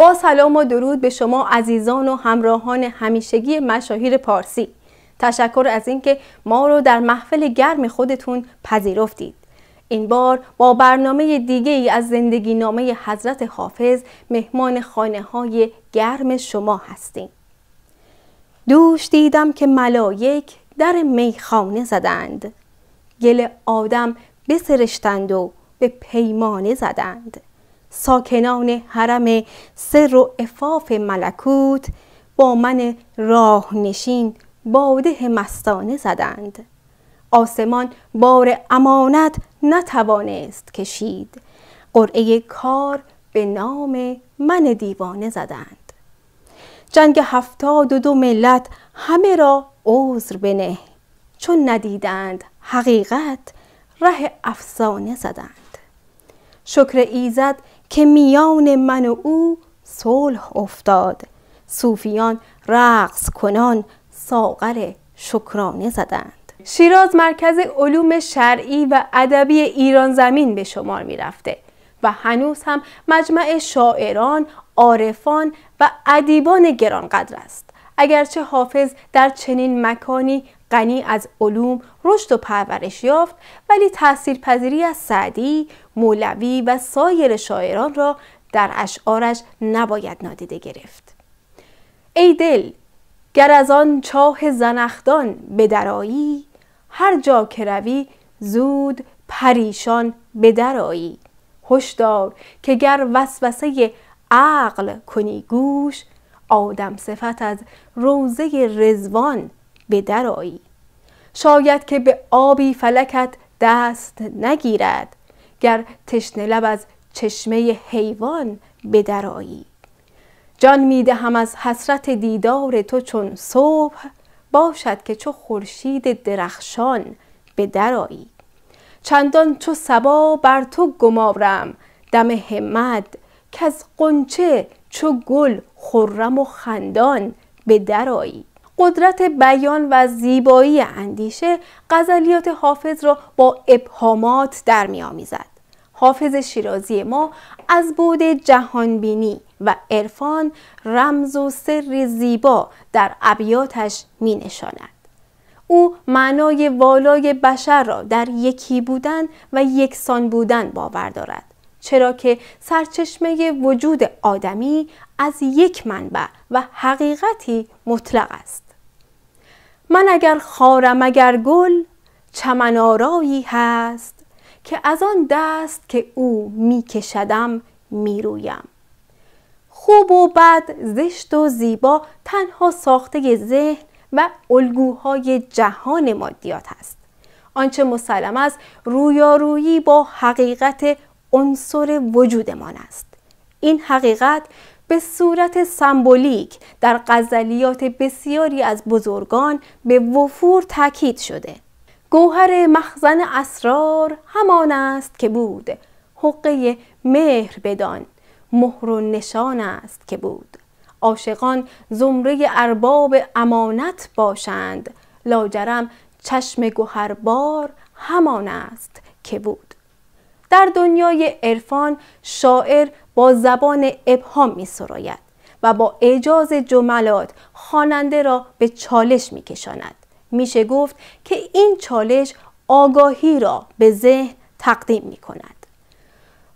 با سلام و درود به شما عزیزان و همراهان همیشگی مشاهیر پارسی تشکر از اینکه ما رو در محفل گرم خودتون پذیرفتید این بار با برنامه دیگه ای از زندگی نامه حضرت حافظ مهمان خانه های گرم شما هستیم دوش دیدم که ملایک در میخانه زدند گل آدم بسرشتند و به پیمانه زدند ساکنان حرم سر و افاف ملکوت با من راه نشین باده مستانه زدند آسمان بار امانت نتوانست کشید قرعه کار به نام من دیوانه زدند جنگ هفتاد و دو ملت همه را عذر بنه چون ندیدند حقیقت ره افسانه زدند شکر ایزد که میان من و او صلح افتاد صوفیان رقص کنان ساغر شکرانه زدند شیراز مرکز علوم شرعی و ادبی ایران زمین به شمار می رفته و هنوز هم مجمع شاعران، عارفان و ادیبان گرانقدر است. اگرچه حافظ در چنین مکانی غنی از علوم رشد و پرورش یافت ولی تحصیل پذیری از سعدی، مولوی و سایر شاعران را در اشعارش نباید نادیده گرفت. ای دل گر از آن چاه به بدرایی هر جا که روی زود پریشان بدرایی هشدار که گر وسوسه عقل کنی گوش آدم صفت از روزه رزوان به شاید که به آبی فلکت دست نگیرد گر تشنه لب از چشمه حیوان به آیی جان میدهم از حسرت دیدار تو چون صبح باشد که چو خورشید درخشان به آیی چندان چو سبا بر تو گمارم دم همت از قنچه چو گل خرم و خندان به آیی قدرت بیان و زیبایی اندیشه غزلیات حافظ را با ابهامات در میآمیزد حافظ شیرازی ما از بود جهانبینی و عرفان رمز و سر زیبا در ابیاتش می نشاند. او معنای والای بشر را در یکی بودن و یکسان بودن باور دارد چرا که سرچشمه وجود آدمی از یک منبع و حقیقتی مطلق است من اگر خارم اگر گل چمن هست که از آن دست که او میکشدم میرویم خوب و بد زشت و زیبا تنها ساخته ذهن و الگوهای جهان مادیات است آنچه مسلم است رویارویی با حقیقت عنصر وجودمان است این حقیقت به صورت سمبولیک در غزلیات بسیاری از بزرگان به وفور تاکید شده گوهر مخزن اسرار همان است که بود حقه مهر بدان مهر و نشان است که بود عاشقان زمره ارباب امانت باشند لاجرم چشم گوهربار همان است که بود در دنیای عرفان شاعر با زبان ابهام می سراید و با اجاز جملات خواننده را به چالش می کشاند. میشه گفت که این چالش آگاهی را به ذهن تقدیم می کند.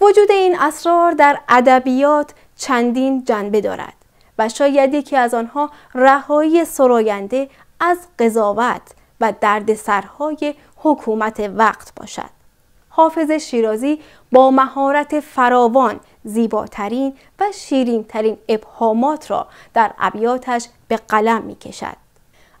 وجود این اسرار در ادبیات چندین جنبه دارد و شاید یکی از آنها رهایی سراینده از قضاوت و دردسرهای حکومت وقت باشد. حافظ شیرازی با مهارت فراوان زیباترین و شیرینترین ابهامات را در ابیاتش به قلم می کشد.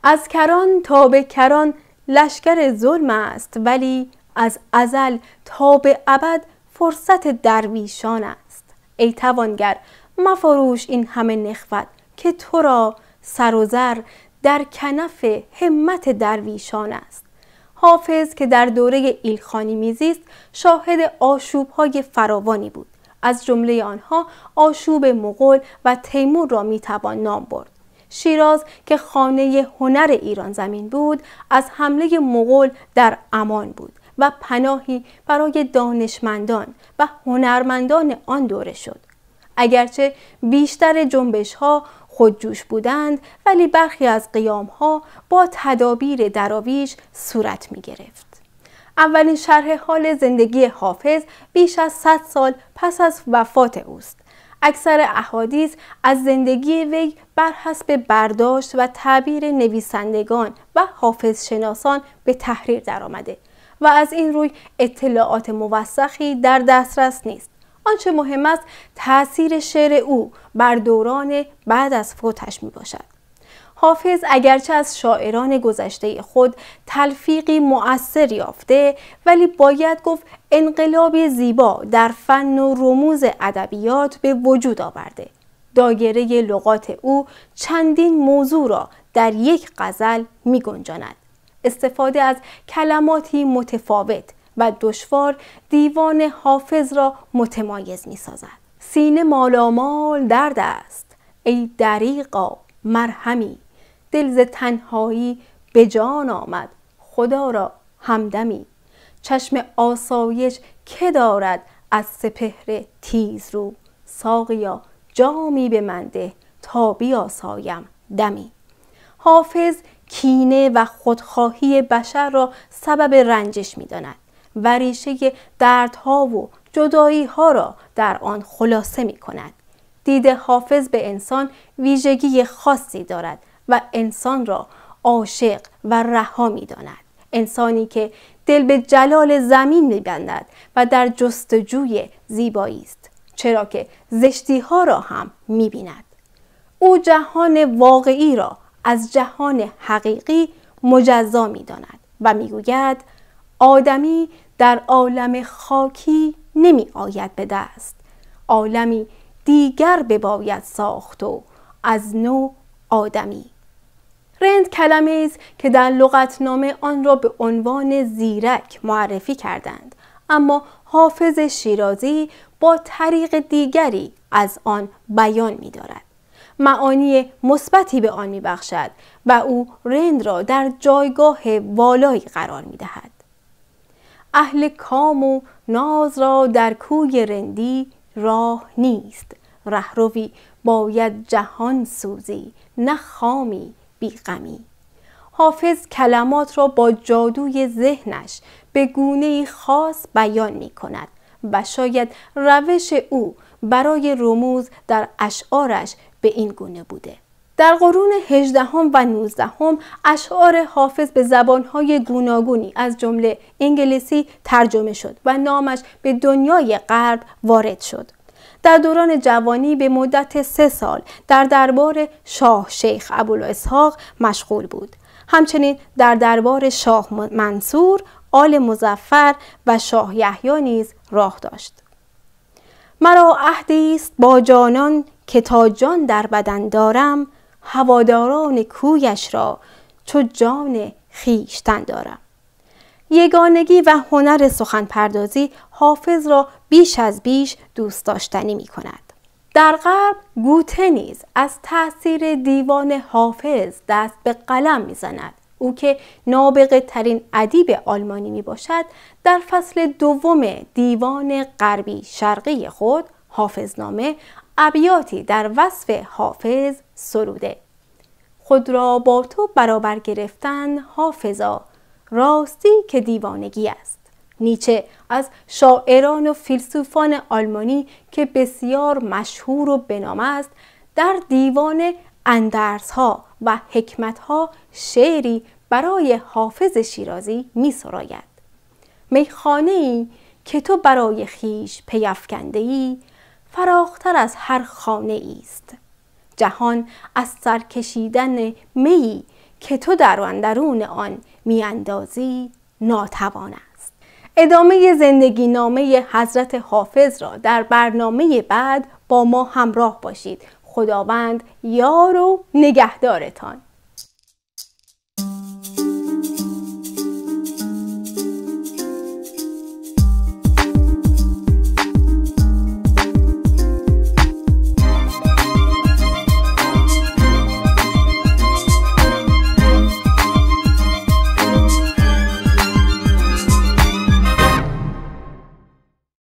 از کران تا به کران لشکر ظلم است ولی از ازل تا به ابد فرصت درویشان است ای توانگر مفروش این همه نخوت که تو را سر و زر در کنف همت درویشان است حافظ که در دوره ایلخانی میزیست شاهد آشوب های فراوانی بود از جمله آنها آشوب مغول و تیمور را میتوان نام برد شیراز که خانه هنر ایران زمین بود از حمله مغول در امان بود و پناهی برای دانشمندان و هنرمندان آن دوره شد اگرچه بیشتر جنبش ها خودجوش بودند ولی برخی از قیام ها با تدابیر دراویش صورت می گرفت. اولین شرح حال زندگی حافظ بیش از 100 سال پس از وفات اوست. اکثر احادیث از زندگی وی بر حسب برداشت و تعبیر نویسندگان و حافظ شناسان به تحریر درآمده و از این روی اطلاعات موثقی در دسترس نیست. آنچه مهم است تاثیر شعر او بر دوران بعد از فوتش می باشد. حافظ اگرچه از شاعران گذشته خود تلفیقی مؤثر یافته ولی باید گفت انقلاب زیبا در فن و رموز ادبیات به وجود آورده دایره لغات او چندین موضوع را در یک غزل می گنجاند. استفاده از کلماتی متفاوت و دشوار دیوان حافظ را متمایز می سازد. سینه مالامال درد است ای دریقا مرهمی دل ز تنهایی به جان آمد خدا را همدمی چشم آسایش که دارد از سپهر تیز رو ساقیا جامی به منده ده تا بیاسایم دمی حافظ کینه و خودخواهی بشر را سبب رنجش میداند و ریشه دردها و جدایی ها را در آن خلاصه می کند. دید حافظ به انسان ویژگی خاصی دارد و انسان را عاشق و رها می داند. انسانی که دل به جلال زمین بندد و در جستجوی زیبایی است چرا که زشتی ها را هم بیند او جهان واقعی را از جهان حقیقی مجزا داند و میگوید آدمی در عالم خاکی نمی آید به دست عالمی دیگر بباید ساخت و از نو آدمی رند کلمه است که در لغتنامه آن را به عنوان زیرک معرفی کردند اما حافظ شیرازی با طریق دیگری از آن بیان می دارد. معانی مثبتی به آن می و او رند را در جایگاه والایی قرار می دهد. اهل کام و ناز را در کوی رندی راه نیست رهروی باید جهان سوزی نه خامی بیغمی حافظ کلمات را با جادوی ذهنش به گونه خاص بیان می کند و شاید روش او برای رموز در اشعارش به این گونه بوده. در قرون هجدهم و نوزدهم اشعار حافظ به زبانهای گوناگونی از جمله انگلیسی ترجمه شد و نامش به دنیای غرب وارد شد. در دوران جوانی به مدت سه سال در دربار شاه شیخ ابوالاسحاق مشغول بود همچنین در دربار شاه منصور آل مزفر و شاه یحیی نیز راه داشت مرا عهدی است با جانان که تا جان در بدن دارم هواداران کویش را چو جان خیشتن دارم یگانگی و هنر سخن پردازی حافظ را بیش از بیش دوست داشتنی می کند. در غرب گوته نیز از تاثیر دیوان حافظ دست به قلم می زند او که نابغه ترین ادیب آلمانی می باشد در فصل دوم دیوان غربی شرقی خود حافظ نامه ابیاتی در وصف حافظ سروده خود را با تو برابر گرفتن حافظا راستی که دیوانگی است نیچه از شاعران و فیلسوفان آلمانی که بسیار مشهور و بنام است در دیوان اندرس ها و حکمت ها شعری برای حافظ شیرازی می سراید. میخانه ای که تو برای خیش پیفکنده ای فراختر از هر خانه است. جهان از سرکشیدن می که تو در اندرون آن میاندازی ناتوان است ادامه زندگی نامه حضرت حافظ را در برنامه بعد با ما همراه باشید خداوند یار و نگهدارتان